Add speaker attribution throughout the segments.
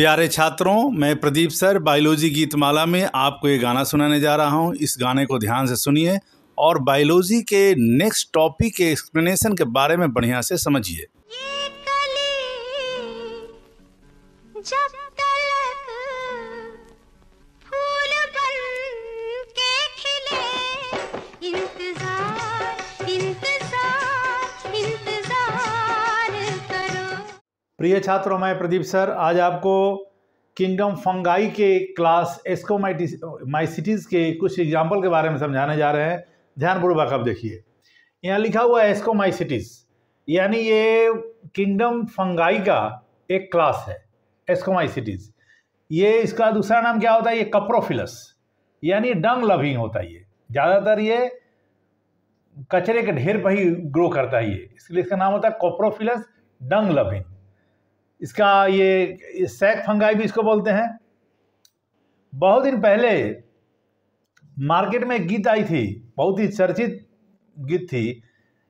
Speaker 1: प्यारे छात्रों मैं प्रदीप सर बायोलॉजी गीतमाला में आपको ये गाना सुनाने जा रहा हूँ इस गाने को ध्यान से सुनिए और बायोलॉजी के नेक्स्ट टॉपिक के एक्सप्लेनेशन के बारे में बढ़िया से समझिए प्रिय छात्रों मैं प्रदीप सर आज आपको किंगडम फंगाई के क्लास माई माइसिटीज़ के कुछ एग्जाम्पल के बारे में समझाने जा रहे हैं ध्यानपूर्वक आप देखिए यहाँ लिखा हुआ है सिटीज यानी ये किंगडम फंगाई का एक क्लास है सिटीज ये इसका दूसरा नाम क्या होता है ये कप्रोफिलस यानी डंग लविंग होता है ये ज़्यादातर ये कचरे के ढेर पर ही ग्रो करता है ये इसलिए इसका नाम होता है कॉप्रोफिलस डंग लविंग इसका ये सैक फंगाई भी इसको बोलते हैं बहुत दिन पहले मार्केट में गीत आई थी बहुत ही चर्चित गीत थी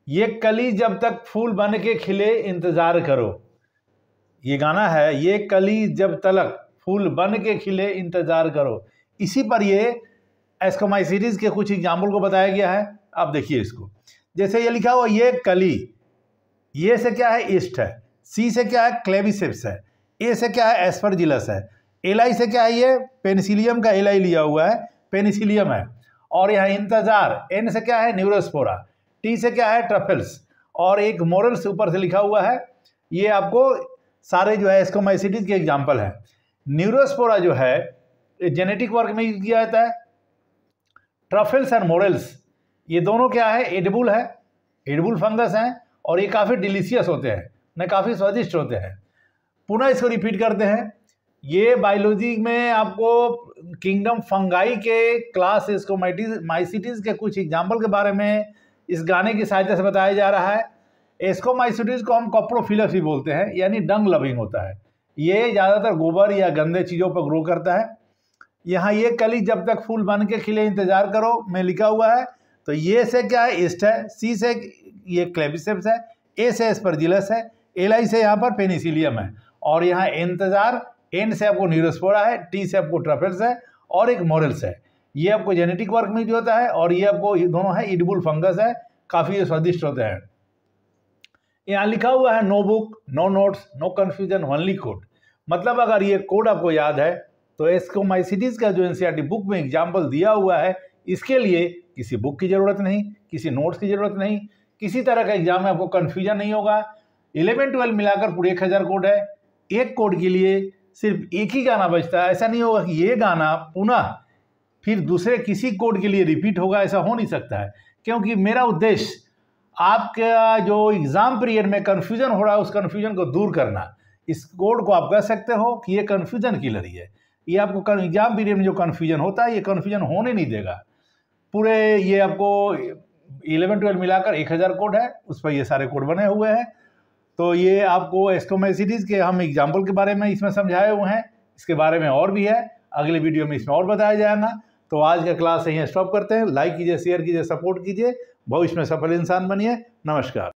Speaker 1: ये कली जब तक फूल बन के खिले इंतज़ार करो ये गाना है ये कली जब तलक फूल बन के खिले इंतज़ार करो इसी पर ये एस्कोमाई सीरीज़ के कुछ एग्जाम्पल को बताया गया है आप देखिए इसको जैसे ये लिखा हुआ ये कली ये से क्या है ईस्ट है सी से क्या है क्लेविसिप्स है ए से क्या है एस्परजिलस है एलआई से क्या है ये पेनिसिलियम का एलाई लिया हुआ है पेनिसिलियम है और यहाँ इंतजार एन से क्या है न्यूरोस्पोरा टी से क्या है ट्रफल्स और एक मोरल्स ऊपर से लिखा हुआ है ये आपको सारे जो है एस्कोमाइसिटीज के एग्जाम्पल हैं न्यूरोस्पोरा जो है जेनेटिक वर्क में यूज किया जाता है ट्रफल्स एंड मोरल्स ये दोनों क्या है एडबुल है एडबुल फंगस हैं और ये काफ़ी डिलीशियस होते हैं ना काफ़ी स्वादिष्ट होते हैं पुनः इसको रिपीट करते हैं ये बायोलॉजी में आपको किंगडम फंगाई के क्लास इसको माइसिटीज़ के कुछ एग्जाम्पल के बारे में इस गाने की सहायता से बताया जा रहा है इसको माइसिटीज़ को हम कॉप्रोफिलस भी बोलते हैं यानी डंग लविंग होता है ये ज़्यादातर गोबर या गंदे चीज़ों पर ग्रो करता है यहाँ ये कली जब तक फूल बन के खिले इंतज़ार करो में लिखा हुआ है तो ये से क्या है ईस्ट है सी से ये क्लेबिसेप्स है ए से स्पर्जिलस है एल आई से यहाँ पर पेनिसिलियम है और यहाँ इंतजार एन से आपको न्यूरोस्पोरा है टी से आपको ट्रफेल्स है और एक मॉरल्स है ये आपको जेनेटिक वर्क में जो होता है और ये आपको दोनों है इडबुल फंगस है काफ़ी स्वादिष्ट होते हैं यहाँ लिखा हुआ है no book no notes no confusion only code मतलब अगर ये कोड आपको याद है तो एस्कोमाइसिटीज़ का जो एन बुक e में एग्जाम्पल दिया हुआ है इसके लिए किसी बुक की ज़रूरत नहीं किसी नोट्स की ज़रूरत नहीं किसी तरह का एग्जाम में आपको कन्फ्यूजन नहीं होगा इलेवन ट्वेल्व मिलाकर पूरे एक हज़ार कोड है एक कोड के लिए सिर्फ एक ही गाना बजता है ऐसा नहीं होगा कि ये गाना पुनः फिर दूसरे किसी कोड के लिए रिपीट होगा ऐसा हो नहीं सकता है क्योंकि मेरा उद्देश्य आपका जो एग्ज़ाम पीरियड में कन्फ्यूज़न हो रहा है उस कन्फ्यूज़न को दूर करना इस कोड को आप कह सकते हो कि ये कन्फ्यूज़न की लड़ी है ये आपको एग्ज़ाम पीरियड में जो कन्फ्यूज़न होता है ये कन्फ्यूज़न होने नहीं देगा पूरे ये आपको इलेवन ट्वेल्व मिलाकर एक हज़ार कोड है उस पर ये सारे कोड बने हुए हैं तो ये आपको एस्ट्रोमेसिडीज़ के हम एग्जाम्पल के बारे में इसमें समझाए हुए हैं इसके बारे में और भी है अगले वीडियो में इसमें और बताया जाएगा तो आज का क्लास यहीं स्टॉप करते हैं लाइक कीजिए शेयर कीजिए सपोर्ट कीजिए भविष्य में सफल इंसान बनिए नमस्कार